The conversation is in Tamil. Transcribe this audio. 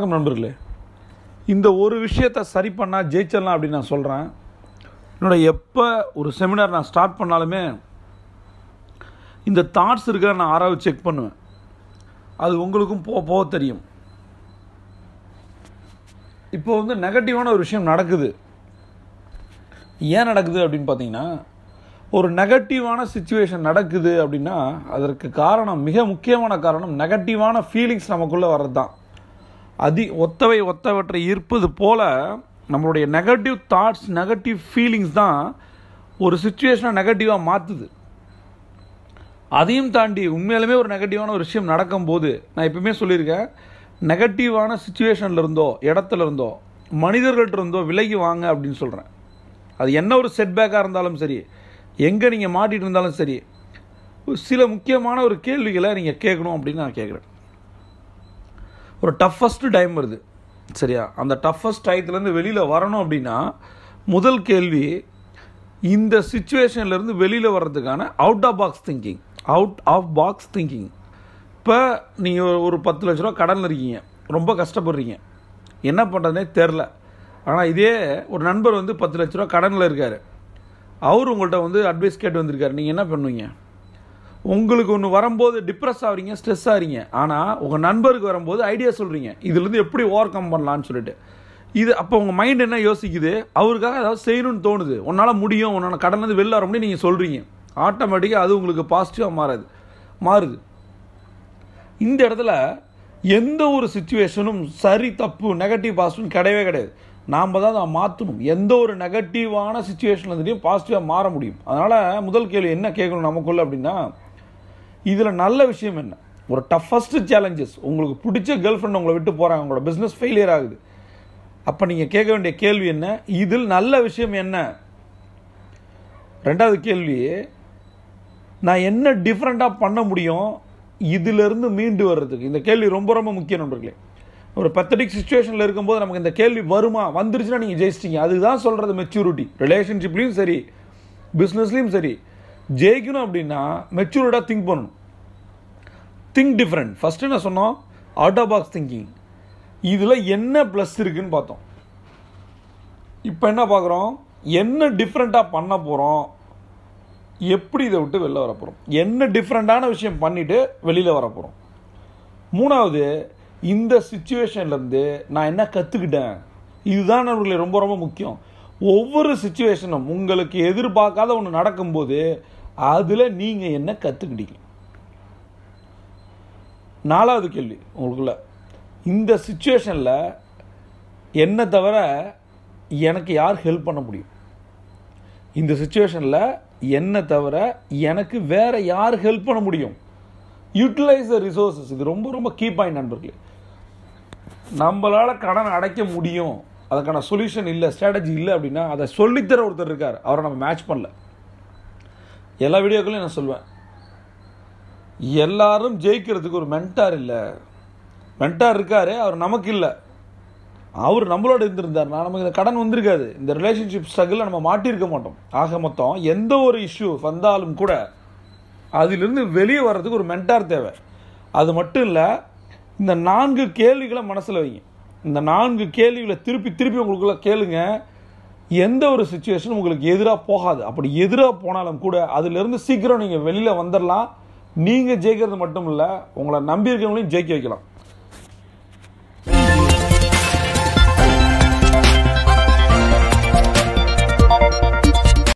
வணக்கம் நண்பர்களே இந்த ஒரு விஷயத்தை சரி பண்ணால் ஜெயிச்சிடலாம் அப்படின்னு நான் சொல்கிறேன் என்னோட எப்போ ஒரு செமினார் நான் ஸ்டார்ட் பண்ணாலுமே இந்த தாட்ஸ் இருக்கிற நான் ஆறாவது செக் பண்ணுவேன் அது உங்களுக்கும் போக போக தெரியும் இப்போ வந்து நெகட்டிவான ஒரு விஷயம் நடக்குது ஏன் நடக்குது அப்படின்னு பார்த்தீங்கன்னா ஒரு நெகட்டிவான சுச்சுவேஷன் நடக்குது அப்படின்னா அதற்கு காரணம் மிக முக்கியமான காரணம் நெகட்டிவான ஃபீலிங்ஸ் நமக்குள்ளே வர்றது தான் அதி ஒத்தவை ஒத்தவற்றை ஈர்ப்பது போல் நம்மளுடைய நெகட்டிவ் தாட்ஸ் நெகட்டிவ் ஃபீலிங்ஸ் தான் ஒரு சுச்சுவேஷனை நெகட்டிவாக மாற்றுது அதையும் தாண்டி உண்மையிலுமே ஒரு நெகட்டிவான ஒரு விஷயம் நடக்கும்போது நான் எப்பவுமே சொல்லியிருக்கேன் நெகட்டிவான சுச்சுவேஷனில் இருந்தோ இடத்துல இருந்தோ மனிதர்கள்ட்ட இருந்தோ விலகி வாங்க அப்படின்னு சொல்கிறேன் அது என்ன ஒரு செட்பேக்காக இருந்தாலும் சரி எங்கே நீங்கள் மாட்டிகிட்டு இருந்தாலும் சரி சில முக்கியமான ஒரு கேள்விகளை நீங்கள் கேட்கணும் அப்படின்னு நான் கேட்குறேன் ஒரு டஃப்பஸ்ட்டு டைம் வருது சரியா அந்த டஃப்பஸ்ட் டயத்துலேருந்து வெளியில் வரணும் அப்படின்னா முதல் கேள்வி இந்த சுச்சுவேஷன்லேருந்து வெளியில் வர்றதுக்கான out of box thinking out of box thinking இப்போ நீங்கள் ஒரு பத்து லட்ச ரூபா கடனில் இருக்கீங்க ரொம்ப கஷ்டப்படுறீங்க என்ன பண்ணுறதுனே தெரில ஆனால் இதே ஒரு நண்பர் வந்து பத்து லட்ச ரூபா கடனில் இருக்கார் அவர் உங்கள்கிட்ட வந்து அட்வைஸ் கேட்டு வந்திருக்காரு நீங்கள் என்ன பண்ணுவீங்க உங்களுக்கு ஒன்று வரும்போது டிப்ரெஸ் ஆகிறீங்க ஸ்ட்ரெஸ் ஆகிறீங்க ஆனால் உங்கள் நண்பருக்கு வரும்போது ஐடியா சொல்கிறீங்க இதுலேருந்து எப்படி ஓவர் கம் பண்ணலான்னு சொல்லிட்டு இது அப்போ உங்கள் மைண்ட் என்ன யோசிக்குது அவருக்காக ஏதாவது செய்யணும்னு தோணுது உன்னால் முடியும் உன்னோட கடன்லேருந்து வெளில வர முடியும் நீங்கள் சொல்கிறீங்க ஆட்டோமேட்டிக்காக அது உங்களுக்கு பாசிட்டிவாக மாறாது மாறுது இந்த இடத்துல எந்த ஒரு சுச்சுவேஷனும் சரி தப்பு நெகட்டிவ் பாசிட்டிவ் கிடையவே கிடையாது நாம் தான் அதை மாற்றணும் எந்த ஒரு நெகட்டிவான சுச்சுவேஷன்லேருந்துலையும் பாசிட்டிவாக மாற முடியும் அதனால் முதல் கேள்வி என்ன கேட்கணும் நமக்குள்ள அப்படின்னா இதில் நல்ல விஷயம் என்ன ஒரு டஃபஸ்ட்டு சேலஞ்சஸ் உங்களுக்கு பிடிச்ச கேர்ள் ஃப்ரெண்ட் உங்களை விட்டு போகிறாங்க உங்களோட பிஸ்னஸ் ஃபெயிலியர் ஆகுது அப்போ நீங்கள் கேட்க வேண்டிய கேள்வி என்ன இதில் நல்ல விஷயம் என்ன ரெண்டாவது கேள்வி நான் என்ன டிஃப்ரெண்ட்டாக பண்ண முடியும் இதிலிருந்து மீண்டு வர்றதுக்கு இந்த கேள்வி ரொம்ப ரொம்ப முக்கியம் நண்பர்களே ஒரு பத்தடிக் சுச்சுவேஷனில் இருக்கும்போது நமக்கு இந்த கேள்வி வருமா வந்துருச்சுன்னா நீங்கள் ஜெயிச்சிட்டீங்க அதுதான் சொல்கிறது மெச்சூரிட்டி ரிலேஷன்ஷிப்லேயும் சரி பிஸ்னஸ்லேயும் சரி ஜெயிக்கணும் அப்படின்னா மெச்சூர்டாக திங்க் பண்ணணும் திங்க் டிஃப்ரெண்ட் ஃபஸ்ட்டு என்ன சொன்னோம் அவுட் ஆஃப் பாக்ஸ் திங்கிங் இதில் என்ன ப்ளஸ் இருக்குதுன்னு பார்த்தோம் இப்போ என்ன பார்க்குறோம் என்ன டிஃப்ரெண்ட்டாக பண்ண போகிறோம் எப்படி இதை விட்டு வெளில வர போகிறோம் என்ன டிஃப்ரெண்ட்டான விஷயம் பண்ணிவிட்டு வெளியில் வர போகிறோம் மூணாவது இந்த சுச்சுவேஷன்லேருந்து நான் என்ன கற்றுக்கிட்டேன் இதுதான் நம்மளுக்கு ரொம்ப ரொம்ப முக்கியம் ஒவ்வொரு சுச்சுவேஷனும் உங்களுக்கு எதிர்பார்க்காத ஒன்று நடக்கும்போது அதில் நீங்கள் என்ன கற்றுக்கிட்டீங்க நாலாவது கேள்வி உங்களுக்குள்ள இந்த சுச்சுவேஷனில் என்னை தவிர எனக்கு யார் ஹெல்ப் பண்ண முடியும் இந்த சுச்சுவேஷனில் என்னை தவிர எனக்கு வேறு யார் ஹெல்ப் பண்ண முடியும் யூட்டிலைஸ் த ரிசோர்ஸஸ் இது ரொம்ப ரொம்ப கீ பாயிண்ட் நண்பர்களே நம்மளால் கடன் அடைக்க முடியும் அதுக்கான சொல்யூஷன் இல்லை ஸ்ட்ராட்டஜி இல்லை அப்படின்னா அதை சொல்லித்தர ஒருத்தர் இருக்கார் அவரை நம்ம மேட்ச் பண்ணல எல்லா வீடியோக்களையும் நான் சொல்வேன் எல்லாரும் ஜெயிக்கிறதுக்கு ஒரு மென்டார் இல்லை மென்டார் இருக்காரு அவர் நமக்கு இல்லை அவர் நம்மளோட இருந்திருந்தார் நான் நமக்கு இந்த கடன் வந்திருக்காது இந்த ரிலேஷன்ஷிப் ஸ்ட்ரகிளில் நம்ம மாட்டியிருக்க மாட்டோம் ஆக மொத்தம் எந்த ஒரு இஷ்யூ வந்தாலும் கூட அதிலிருந்து வெளியே வர்றதுக்கு ஒரு மென்டார் தேவை அது மட்டும் இல்லை இந்த நான்கு கேள்விகளை மனசில் வைங்க இந்த நான்கு கேள்விகளை திருப்பி திருப்பி உங்களுக்குள்ள கேளுங்க எந்த ஒரு சுச்சுவேஷனும் உங்களுக்கு எதிராக போகாது அப்படி எதிராக போனாலும் கூட அதுலேருந்து சீக்கிரம் நீங்கள் வெளியில் வந்துடலாம் நீங்கள் ஜெயிக்கிறது மட்டும் இல்லை உங்களை நம்பியிருக்கவங்களையும் ஜெயிக்க வைக்கலாம்